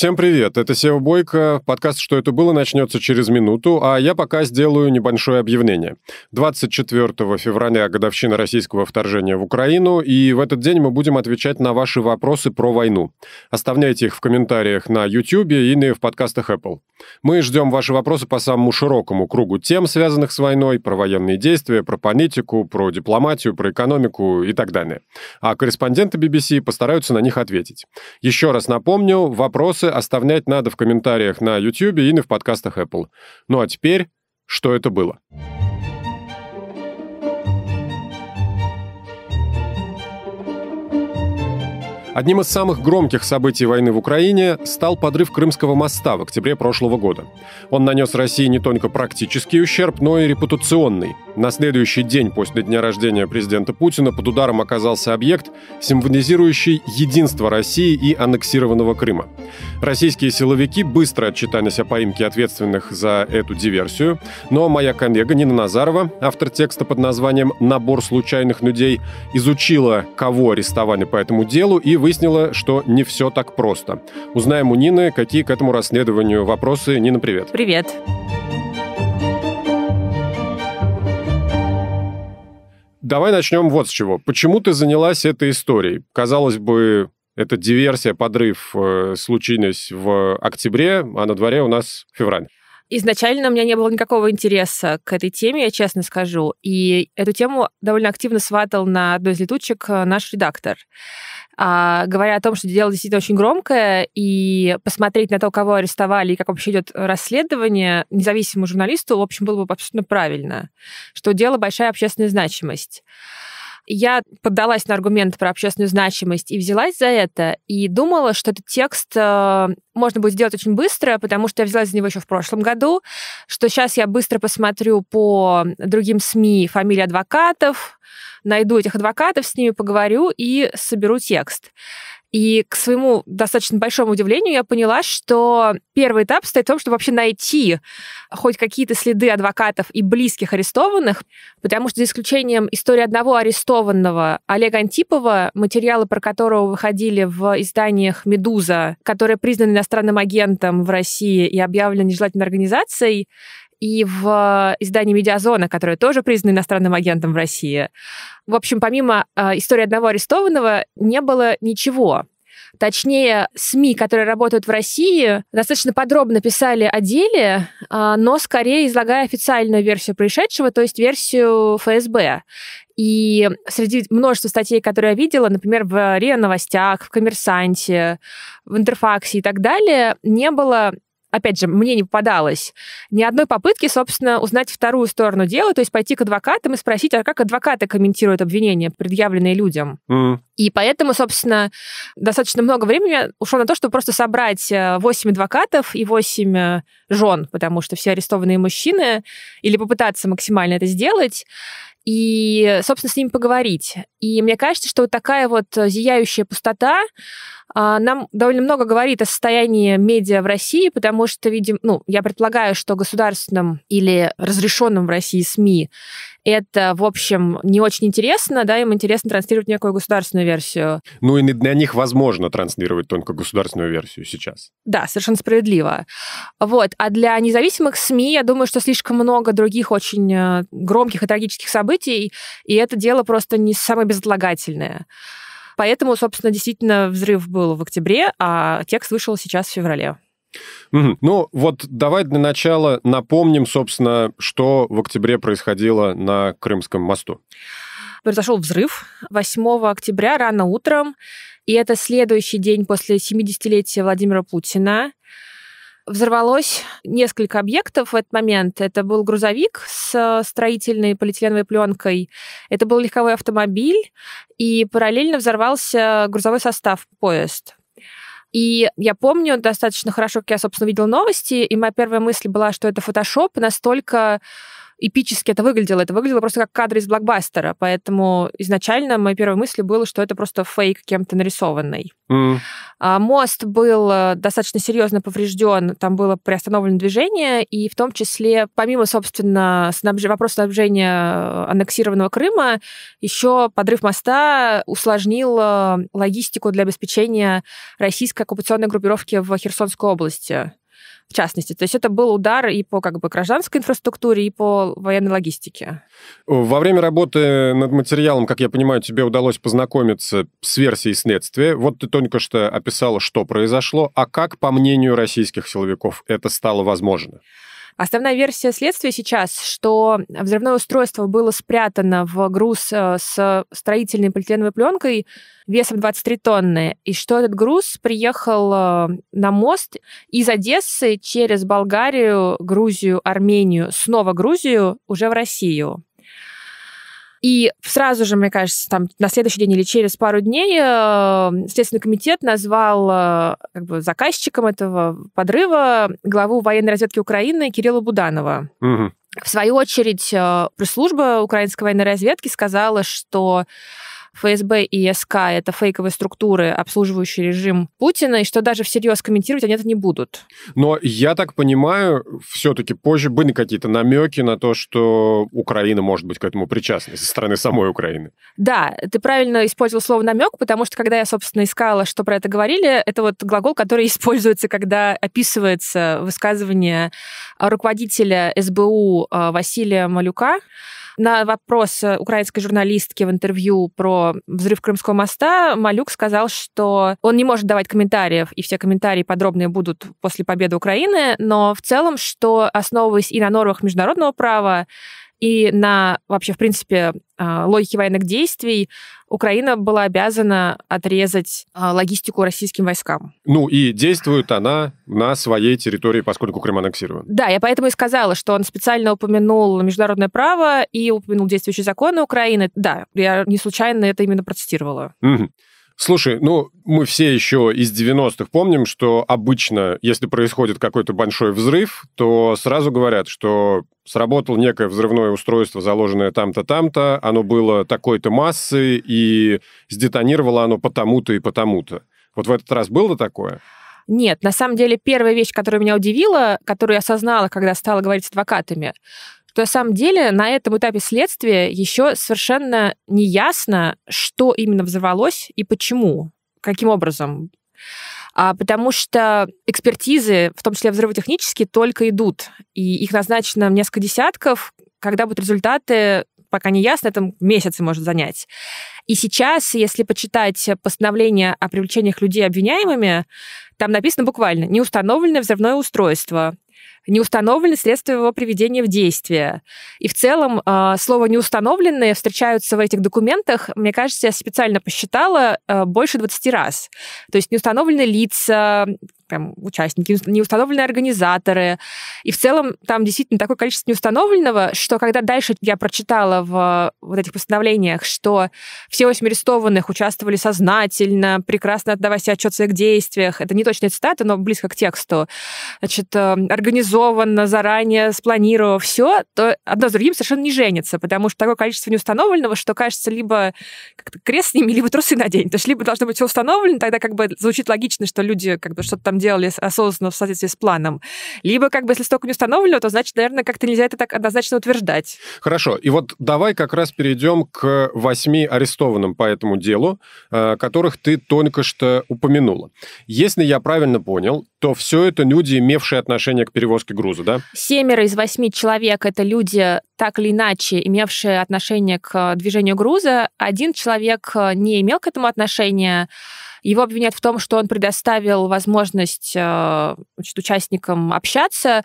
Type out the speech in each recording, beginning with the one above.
Всем привет, это Сева Бойко. Подкаст «Что это было» начнется через минуту, а я пока сделаю небольшое объявление. 24 февраля годовщина российского вторжения в Украину, и в этот день мы будем отвечать на ваши вопросы про войну. Оставляйте их в комментариях на YouTube или в подкастах Apple. Мы ждем ваши вопросы по самому широкому кругу тем, связанных с войной, про военные действия, про политику, про дипломатию, про экономику и так далее. А корреспонденты BBC постараются на них ответить. Еще раз напомню, вопросы оставлять надо в комментариях на YouTube и в подкастах Apple. Ну а теперь, что это было? Одним из самых громких событий войны в Украине стал подрыв Крымского моста в октябре прошлого года. Он нанес России не только практический ущерб, но и репутационный. На следующий день после дня рождения президента Путина под ударом оказался объект, символизирующий единство России и аннексированного Крыма. Российские силовики быстро отчитались о поимке ответственных за эту диверсию, но моя коллега Нина Назарова, автор текста под названием «Набор случайных людей», изучила, кого арестовали по этому делу и выяснила, что не все так просто. Узнаем у Нины, какие к этому расследованию вопросы. Нина, привет. Привет. Давай начнем вот с чего. Почему ты занялась этой историей? Казалось бы, это диверсия, подрыв э, случились в октябре, а на дворе у нас февраль. Изначально у меня не было никакого интереса к этой теме, я честно скажу. И эту тему довольно активно сватал на одной из летучек э, наш редактор. А, говоря о том, что дело действительно очень громкое, и посмотреть на то, кого арестовали и как вообще идет расследование, независимому журналисту, в общем, было бы абсолютно правильно, что дело большая общественная значимость. Я поддалась на аргумент про общественную значимость и взялась за это, и думала, что этот текст э, можно будет сделать очень быстро, потому что я взялась за него еще в прошлом году, что сейчас я быстро посмотрю по другим СМИ фамилии адвокатов, найду этих адвокатов, с ними поговорю и соберу текст. И к своему достаточно большому удивлению я поняла, что первый этап состоит в том, чтобы вообще найти хоть какие-то следы адвокатов и близких арестованных, потому что за исключением истории одного арестованного Олега Антипова, материалы про которого выходили в изданиях «Медуза», которые признаны иностранным агентом в России и объявлены нежелательной организацией, и в издании «Медиазона», которое тоже признано иностранным агентом в России. В общем, помимо э, истории одного арестованного, не было ничего. Точнее, СМИ, которые работают в России, достаточно подробно писали о деле, э, но скорее излагая официальную версию происшедшего, то есть версию ФСБ. И среди множества статей, которые я видела, например, в РИА Новостях, в Коммерсанте, в Интерфаксе и так далее, не было опять же, мне не попадалось ни одной попытки, собственно, узнать вторую сторону дела, то есть пойти к адвокатам и спросить, а как адвокаты комментируют обвинения, предъявленные людям. Mm. И поэтому, собственно, достаточно много времени ушло на то, чтобы просто собрать 8 э, адвокатов и 8 э, жен, потому что все арестованные мужчины, или попытаться максимально это сделать и, собственно, с ними поговорить. И мне кажется, что вот такая вот э, зияющая пустота, а, нам довольно много говорит о состоянии медиа в России, потому что, видим, ну, я предполагаю, что государственным или разрешенным в России СМИ это, в общем, не очень интересно, да, им интересно транслировать некую государственную версию. Ну и для них возможно транслировать только государственную версию сейчас. Да, совершенно справедливо. Вот. А для независимых СМИ, я думаю, что слишком много других очень э, громких и трагических событий, и это дело просто не самое безотлагательное. Поэтому, собственно, действительно взрыв был в октябре, а текст вышел сейчас в феврале. Угу. Ну вот давай для начала напомним, собственно, что в октябре происходило на Крымском мосту. Произошел взрыв 8 октября рано утром, и это следующий день после 70-летия Владимира Путина взорвалось несколько объектов в этот момент. Это был грузовик с э, строительной полиэтиленовой пленкой, это был легковой автомобиль, и параллельно взорвался грузовой состав, поезд. И я помню достаточно хорошо, как я, собственно, видела новости, и моя первая мысль была, что это фотошоп, настолько эпически это выглядело. Это выглядело просто как кадры из блокбастера. Поэтому изначально моей первой мыслью было, что это просто фейк кем-то нарисованный. Mm. Мост был э, достаточно серьезно поврежден, там было приостановлено движение, и в том числе, помимо, собственно, снабж... вопроса снабжения э, аннексированного Крыма, еще подрыв моста усложнил э, логистику для обеспечения российской оккупационной группировки в Херсонской области в частности. То есть это был удар и по как бы гражданской инфраструктуре, и по военной логистике. Во время работы над материалом, как я понимаю, тебе удалось познакомиться с версией следствия. Вот ты только что описала, что произошло, а как, по мнению российских силовиков, это стало возможно? Основная версия следствия сейчас, что взрывное устройство было спрятано в груз э, с строительной полиэтиленовой пленкой весом 23 тонны, и что этот груз приехал э, на мост из Одессы через Болгарию, Грузию, Армению, снова Грузию, уже в Россию. И сразу же, мне кажется, там на следующий день или через пару дней э, Следственный комитет назвал э, как бы, заказчиком этого подрыва главу военной разведки Украины Кирилла Буданова. Угу. В свою очередь, э, пресс-служба украинской военной разведки сказала, что ФСБ и СК — это фейковые структуры, обслуживающие режим Путина, и что даже всерьез комментировать они это не будут. Но я так понимаю, все-таки позже были какие-то намеки на то, что Украина может быть к этому причастна со стороны самой Украины. Да, ты правильно использовал слово намек, потому что когда я, собственно, искала, что про это говорили, это вот глагол, который используется, когда описывается высказывание руководителя СБУ э, Василия Малюка на вопрос э, украинской журналистки в интервью про взрыв Крымского моста, Малюк сказал, что он не может давать комментариев, и все комментарии подробные будут после победы Украины, но в целом, что, основываясь и на нормах международного права, и на вообще, в принципе, а, логике военных действий Украина была обязана отрезать а, логистику российским войскам. Ну и действует она на своей территории, поскольку Крым аннексирован. Да, я поэтому и сказала, что он специально упомянул международное право и упомянул действующие законы Украины. Да, я не случайно это именно процитировала. Угу. Слушай, ну, мы все еще из 90-х помним, что обычно, если происходит какой-то большой взрыв, то сразу говорят, что сработало некое взрывное устройство, заложенное там-то, там-то, оно было такой-то массы, и сдетонировало оно потому-то и потому-то. Вот в этот раз было такое? Нет, на самом деле первая вещь, которая меня удивила, которую я осознала, когда стала говорить с адвокатами, что на самом деле на этом этапе следствия еще совершенно не ясно, что именно взорвалось и почему, каким образом. А, потому что экспертизы, в том числе взрывотехнические, только идут. И их назначено несколько десятков, когда будут результаты, пока не ясно, это месяцы может занять. И сейчас, если почитать постановление о привлечениях людей обвиняемыми, там написано буквально не «неустановленное взрывное устройство», не установлены средства его приведения в действие. И в целом а, слово «неустановленные» встречаются в этих документах, мне кажется, я специально посчитала, а, больше 20 раз. То есть неустановленные лица, прям участники, неустановленные организаторы. И в целом там действительно такое количество неустановленного, что когда дальше я прочитала в вот этих постановлениях, что все восемь арестованных участвовали сознательно, прекрасно отдавая себе отчет в своих действиях, это не точная цитата, но близко к тексту, значит, э, организованно организованно, заранее спланировав все, то одно с другим совершенно не женится, потому что такое количество неустановленного, что кажется либо как-то крест с ними, либо трусы надень. То есть либо должно быть все установлено, тогда как бы звучит логично, что люди как бы что-то там делали осознанно в соответствии с планом. Либо как бы если столько не установлено, то значит, наверное, как-то нельзя это так однозначно утверждать. Хорошо. И вот давай как раз перейдем к восьми арестованным по этому делу, э, которых ты только что упомянула. Если я правильно понял, то все это люди, имевшие отношение к перевозке груза, да? Семеро из восьми человек — это люди, так или иначе, имевшие отношение к э, движению груза. Один человек э, не имел к этому отношения. Его обвиняют в том, что он предоставил возможность э, значит, участникам общаться.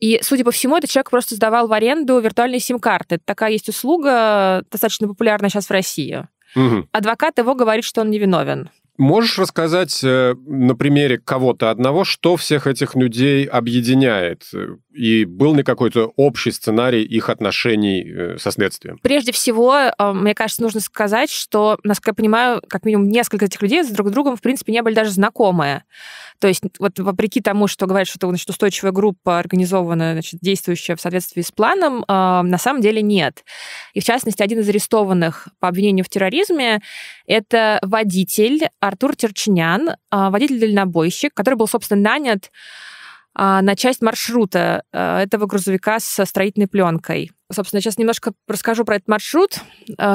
И, судя по всему, этот человек просто сдавал в аренду виртуальные сим-карты. такая есть услуга, достаточно популярная сейчас в России. Угу. Адвокат его говорит, что он невиновен. Можешь рассказать э, на примере кого-то одного, что всех этих людей объединяет? И был ли какой-то общий сценарий их отношений э, со следствием? Прежде всего, э, мне кажется, нужно сказать, что, насколько я понимаю, как минимум несколько этих людей с друг с другом, в принципе, не были даже знакомые. То есть вот вопреки тому, что говорят, что это значит, устойчивая группа, организованная, значит, действующая в соответствии с планом, на самом деле нет. И в частности, один из арестованных по обвинению в терроризме — это водитель Артур Терчинян, а, водитель-дальнобойщик, который был, собственно, нанят а, на часть маршрута а, этого грузовика со строительной пленкой. Собственно, сейчас немножко расскажу про этот маршрут,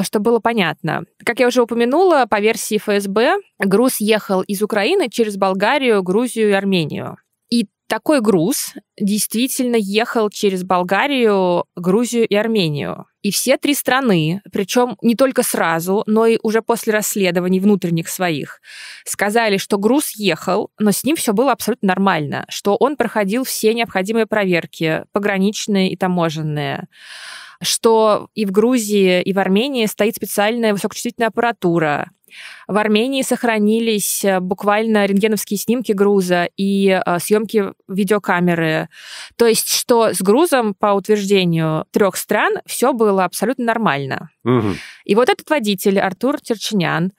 чтобы было понятно. Как я уже упомянула, по версии ФСБ, груз ехал из Украины через Болгарию, Грузию и Армению. И такой груз действительно ехал через Болгарию, Грузию и Армению. И все три страны, причем не только сразу, но и уже после расследований внутренних своих, сказали, что груз ехал, но с ним все было абсолютно нормально, что он проходил все необходимые проверки, пограничные и таможенные что и в Грузии, и в Армении стоит специальная высокочувствительная аппаратура, в Армении сохранились э, буквально рентгеновские снимки груза и э, съемки видеокамеры. То есть, что с грузом, по утверждению трех стран, все было абсолютно нормально. Угу. И вот этот водитель, Артур Терчинян,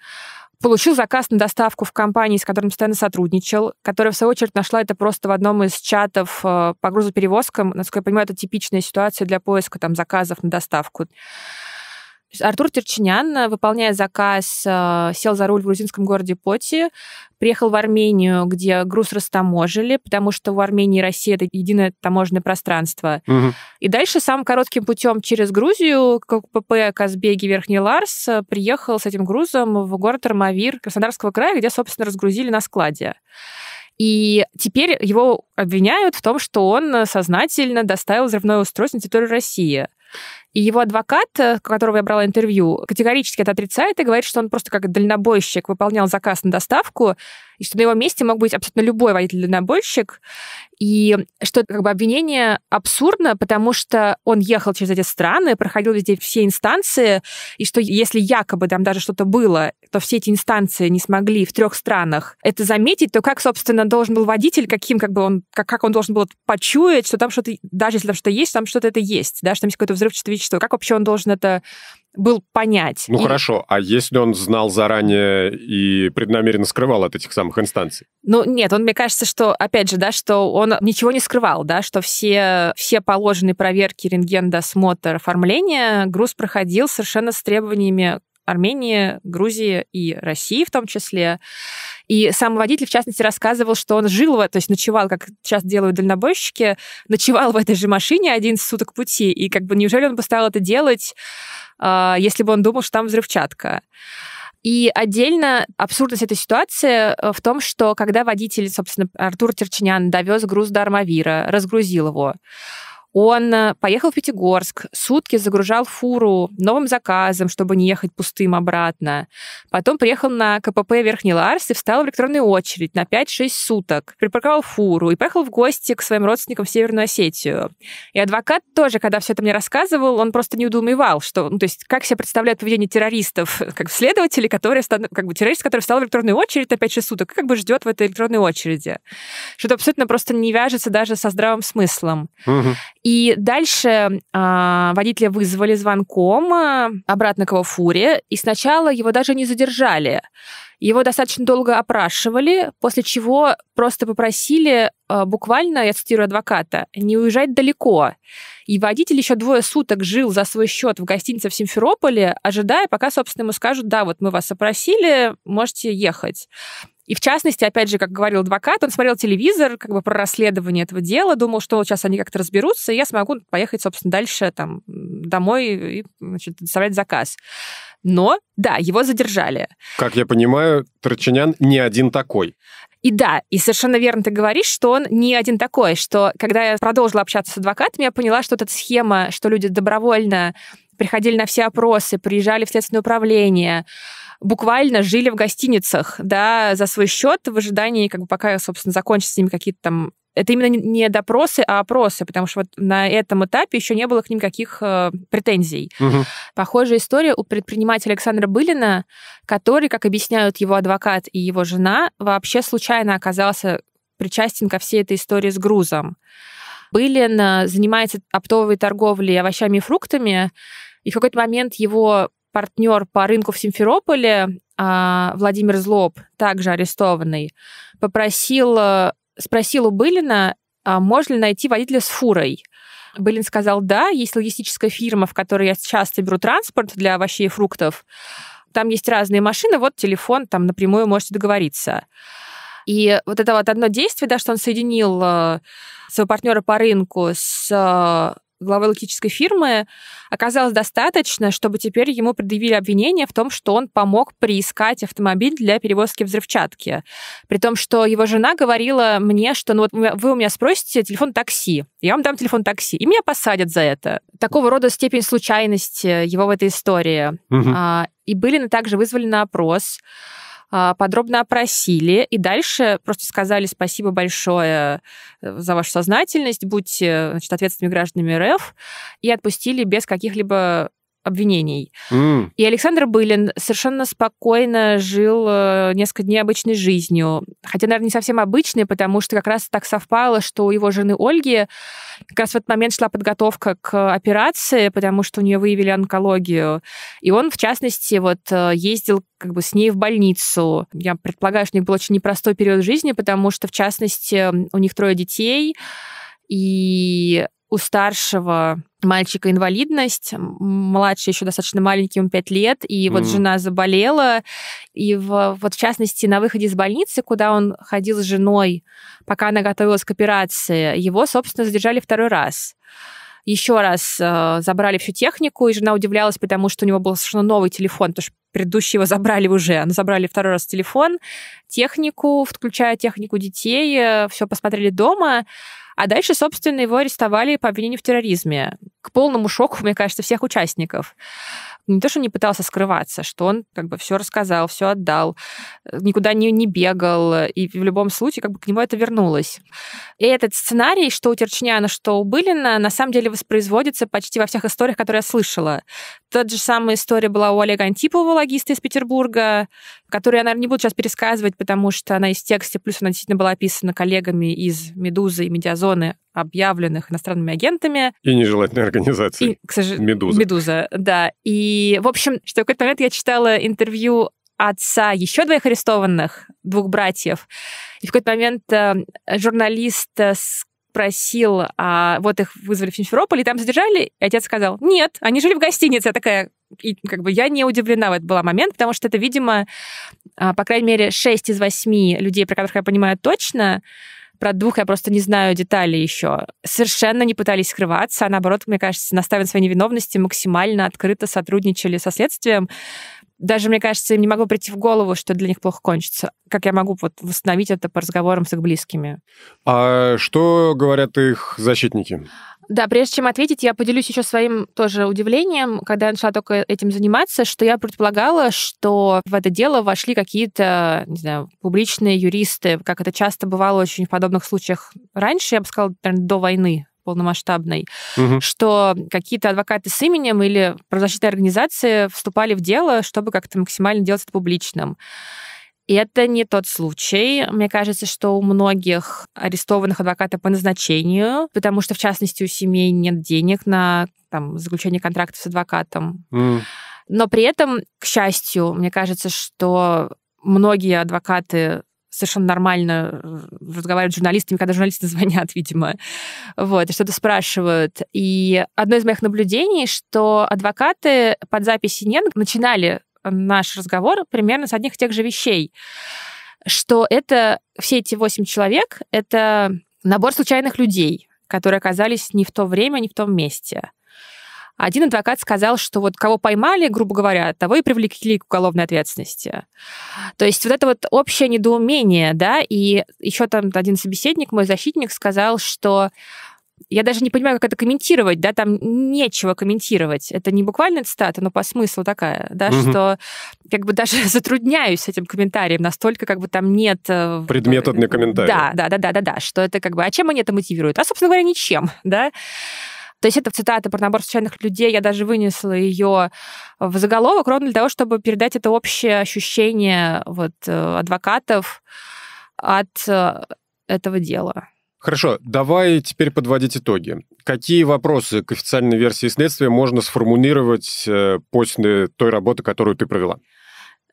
получил заказ на доставку в компании, с которым постоянно сотрудничал, которая, в свою очередь, нашла это просто в одном из чатов э, по грузоперевозкам. Насколько я понимаю, это типичная ситуация для поиска там, заказов на доставку. Артур Терчинян, э, выполняя заказ, э, сел за руль в грузинском городе Поти, приехал в Армению, где груз растаможили, потому что в Армении и России это единое таможенное пространство. Угу. И дальше самым коротким путем через Грузию к ПП Казбеги Верхний Ларс э, приехал с этим грузом в город Армавир Краснодарского края, где, собственно, разгрузили на складе. И теперь его обвиняют в том, что он сознательно доставил взрывное устройство на территорию России. И его адвокат, э, которого я брала интервью, категорически это отрицает и говорит, что он просто как дальнобойщик выполнял заказ на доставку, и что на его месте мог быть абсолютно любой водитель-дальнобойщик, и что как бы обвинение абсурдно, потому что он ехал через эти страны, проходил везде все инстанции, и что если якобы там даже что-то было, то все эти инстанции не смогли в трех странах это заметить, то как, собственно, должен был водитель, каким как бы он, как, как он должен был почуять, что там что-то, даже если там что-то есть, там что-то это есть, да, что там есть какое-то взрывчатое вещество, как вообще он должен это был понять. Ну и... хорошо, а если он знал заранее и преднамеренно скрывал от этих самых инстанций? Ну нет, он, мне кажется, что, опять же, да, что он ничего не скрывал, да, что все, все положенные проверки рентген, досмотр, оформление, груз проходил совершенно с требованиями Армении, Грузии и России в том числе. И сам водитель, в частности, рассказывал, что он жил, э, то есть ночевал, как сейчас делают дальнобойщики, ночевал в этой же машине один суток пути. И как бы неужели он бы стал это делать, а, если бы он думал, что там взрывчатка? И отдельно абсурдность этой ситуации э, в том, что когда водитель, собственно, Артур Терчинян довез груз до Армавира, разгрузил его, он э, поехал в Пятигорск, сутки загружал фуру новым заказом, чтобы не ехать пустым обратно. Потом приехал на КПП Верхний Ларс и встал в электронную очередь на 5-6 суток. Припарковал фуру и поехал в гости к своим родственникам в Северную Осетию. И адвокат тоже, когда все это мне рассказывал, он просто не удумывал, что, ну, то есть, как себе представляют поведение террористов, как следователи, которые, как бы террорист, который встал в электронную очередь на 5-6 суток, и как бы ждет в этой электронной очереди. Что-то абсолютно просто не вяжется даже со здравым смыслом. И дальше э, водителя вызвали звонком а, обратно к его фуре, и сначала его даже не задержали. Его достаточно долго опрашивали, после чего просто попросили, э, буквально, я цитирую адвоката, не уезжать далеко. И водитель еще двое суток жил за свой счет в гостинице в Симферополе, ожидая, пока, собственно, ему скажут, да, вот мы вас опросили, можете ехать. И в частности, опять же, как говорил адвокат, он смотрел телевизор как бы про расследование этого дела, думал, что вот сейчас они как-то разберутся, и я смогу поехать, собственно, дальше там домой и значит, доставлять заказ. Но, да, его задержали. Как я понимаю, Трочинян не один такой. И да, и совершенно верно ты говоришь, что он не один такой, что когда я продолжила общаться с адвокатами, я поняла, что эта схема, что люди добровольно приходили на все опросы, приезжали в следственное управление, буквально жили в гостиницах, да, за свой счет в ожидании, как бы пока, собственно, закончатся с ними какие-то там это именно не допросы, а опросы, потому что вот на этом этапе еще не было к ним никаких э, претензий. Угу. Похожая история у предпринимателя Александра Былина, который, как объясняют его адвокат и его жена, вообще случайно оказался причастен ко всей этой истории с грузом. Былин э, занимается оптовой торговлей овощами и фруктами, и в какой-то момент его партнер по рынку в Симферополе а, Владимир Злоб, также арестованный, попросил, э, спросил у Былина, а можно ли найти водителя с фурой. Былин сказал, да, есть логистическая фирма, в которой я часто беру транспорт для овощей и фруктов. Там есть разные машины, вот телефон, там напрямую можете договориться. И вот это вот одно действие, да, что он соединил э, своего партнера по рынку с э, главой логической фирмы, оказалось достаточно, чтобы теперь ему предъявили обвинение в том, что он помог приискать автомобиль для перевозки взрывчатки. При том, что его жена говорила мне, что ну вот вы у меня спросите телефон такси, я вам дам телефон такси, и меня посадят за это. Такого рода степень случайности его в этой истории. Угу. А, и были также вызвали на опрос. А, подробно опросили, и дальше просто сказали спасибо большое э, за вашу сознательность, будьте э, значит, ответственными гражданами РФ, и отпустили без каких-либо обвинений. Mm. И Александр Былин совершенно спокойно жил э, несколько дней обычной жизнью. Хотя, наверное, не совсем обычной, потому что как раз так совпало, что у его жены Ольги как раз в этот момент шла подготовка к операции, потому что у нее выявили онкологию. И он, в частности, вот э, ездил как бы с ней в больницу. Я предполагаю, что у них был очень непростой период жизни, потому что, в частности, у них трое детей, и у старшего мальчика инвалидность, младший еще достаточно маленький, ему 5 лет, и вот жена заболела, и в, вот в частности на выходе из больницы, куда он ходил с женой, пока она готовилась к операции, его, собственно, задержали второй раз. Еще раз э, забрали всю технику, и жена удивлялась, потому что у него был совершенно новый телефон, потому что предыдущий его забрали уже, но забрали второй раз телефон, технику, включая технику детей, э, все посмотрели дома, а дальше, собственно, его арестовали по обвинению в терроризме. К полному шоку, мне кажется, всех участников не то, что не пытался скрываться, что он как бы все рассказал, все отдал, э, никуда не, не бегал, э, и в любом случае как бы к нему это вернулось. И этот сценарий, что у Терчняна, что у Былина, на самом деле воспроизводится почти во всех историях, которые я слышала. Та же самая история была у Олега Антипова, логиста из Петербурга, которую я, наверное, не буду сейчас пересказывать, потому что она из текста, плюс она действительно была описана коллегами из «Медузы» и «Медиазоны», объявленных иностранными агентами. И нежелательной организации. И, к сожалению, Медуза. Медуза, да. И, в общем, что в какой-то момент я читала интервью отца еще двоих арестованных, двух братьев. И в какой-то момент э, журналист э, спросил, а вот их вызвали в Симферополь, и там задержали? И отец сказал, нет, они жили в гостинице. Я такая, и как бы я не удивлена в этот был момент, потому что это, видимо, а, по крайней мере, шесть из восьми людей, про которых я понимаю точно, про двух я просто не знаю деталей еще. Совершенно не пытались скрываться, а наоборот, мне кажется, наставив своей невиновности, максимально открыто сотрудничали со следствием. Даже, мне кажется, им не могу прийти в голову, что для них плохо кончится. Как я могу вот восстановить это по разговорам с их близкими? А что говорят их защитники? Да, прежде чем ответить, я поделюсь еще своим тоже удивлением, когда я начала только этим заниматься, что я предполагала, что в это дело вошли какие-то, не знаю, публичные юристы, как это часто бывало очень в подобных случаях раньше, я бы сказала, наверное, до войны полномасштабной, угу. что какие-то адвокаты с именем или правозащитные организации вступали в дело, чтобы как-то максимально делать это публичным. И это не тот случай. Мне кажется, что у многих арестованных адвоката по назначению, потому что, в частности, у семей нет денег на там, заключение контракта с адвокатом. Mm. Но при этом, к счастью, мне кажется, что многие адвокаты совершенно нормально э, разговаривают с журналистами, когда журналисты звонят, видимо, вот, и что-то спрашивают. И одно из моих наблюдений, что адвокаты под записи «Нет» начинали наш разговор примерно с одних и тех же вещей, что это все эти восемь человек — это набор случайных людей, которые оказались не в то время, не в том месте. Один адвокат сказал, что вот кого поймали, грубо говоря, того и привлекли к уголовной ответственности. То есть вот это вот общее недоумение, да, и еще там один собеседник, мой защитник, сказал, что я даже не понимаю, как это комментировать, да, там нечего комментировать. Это не буквально цитата, но по смыслу такая, да, угу. что как бы даже затрудняюсь с этим комментарием настолько, как бы там нет... Э, Предмета для э, комментария. Да, да, да, да, да, да, что это как бы... А чем они это мотивируют? А, собственно говоря, ничем, да. То есть это цитата про набор случайных людей, я даже вынесла ее в заголовок ровно для того, чтобы передать это общее ощущение вот э, адвокатов от этого дела. Хорошо, давай теперь подводить итоги. Какие вопросы к официальной версии следствия можно сформулировать э, после той работы, которую ты провела?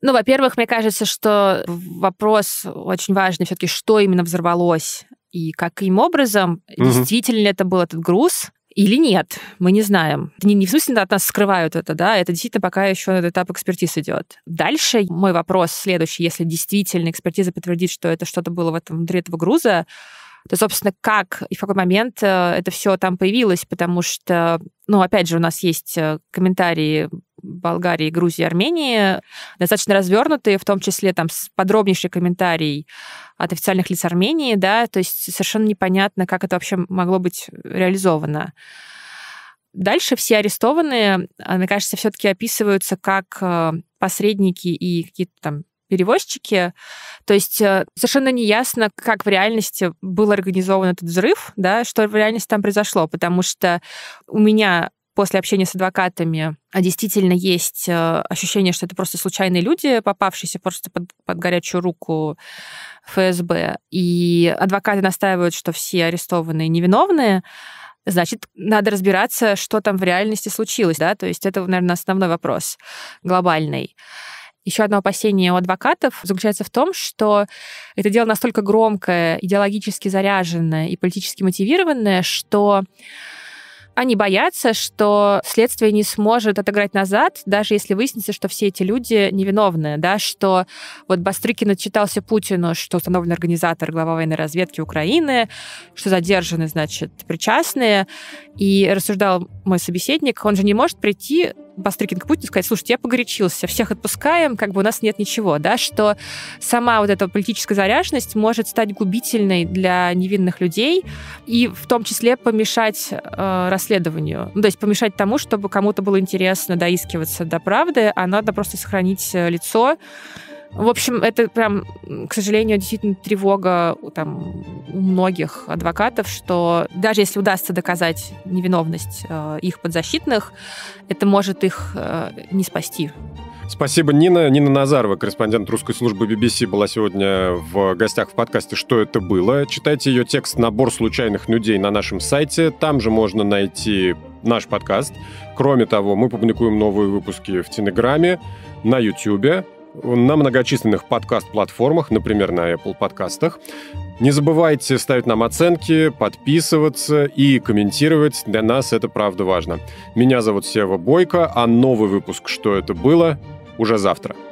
Ну, во-первых, мне кажется, что вопрос очень важный все-таки, что именно взорвалось и каким образом, угу. действительно ли это был этот груз, или нет, мы не знаем. Не, не в смысле от нас скрывают это, да, это действительно пока еще этот этап экспертиз идет. Дальше мой вопрос следующий, если действительно экспертиза подтвердит, что это что-то было в этом, внутри этого груза, то, собственно, как и в какой момент э, это все там появилось, потому что, ну, опять же, у нас есть э, комментарии Болгарии, Грузии, Армении, достаточно развернутые, в том числе там подробнейший комментарий от официальных лиц Армении, да, то есть совершенно непонятно, как это вообще могло быть реализовано. Дальше все арестованные, а, мне кажется, все-таки описываются как э, посредники и какие-то там перевозчики. То есть э, совершенно не ясно, как в реальности был организован этот взрыв, да, что в реальности там произошло, потому что у меня после общения с адвокатами а, действительно есть э, ощущение, что это просто случайные люди, попавшиеся просто под, под горячую руку ФСБ. И адвокаты настаивают, что все арестованные невиновные значит, надо разбираться, что там в реальности случилось, да, то есть это, наверное, основной вопрос глобальный. Еще одно опасение у адвокатов заключается в том, что это дело настолько громкое, идеологически заряженное и политически мотивированное, что они боятся, что следствие не сможет отыграть назад, даже если выяснится, что все эти люди невиновны, да, что вот Бастрыкин отчитался Путину, что установлен организатор глава военной разведки Украины, что задержаны, значит, причастные, и рассуждал мой собеседник, он же не может прийти Бастрыкин к Путину сказать, слушайте, я погорячился, всех отпускаем, как бы у нас нет ничего, да, что сама вот эта политическая заряженность может стать губительной для невинных людей и в том числе помешать э, расследованию, ну, то есть помешать тому, чтобы кому-то было интересно доискиваться до правды, а надо просто сохранить э, лицо, в общем, это прям, к сожалению, действительно тревога там, у многих адвокатов, что даже если удастся доказать невиновность э, их подзащитных, это может их э, не спасти. Спасибо, Нина. Нина Назарова, корреспондент русской службы BBC, была сегодня в гостях в подкасте «Что это было?». Читайте ее текст «Набор случайных людей» на нашем сайте. Там же можно найти наш подкаст. Кроме того, мы публикуем новые выпуски в Телеграме, на Ютьюбе, на многочисленных подкаст-платформах, например, на Apple подкастах. Не забывайте ставить нам оценки, подписываться и комментировать. Для нас это правда важно. Меня зовут Сева Бойко, а новый выпуск «Что это было?» уже завтра.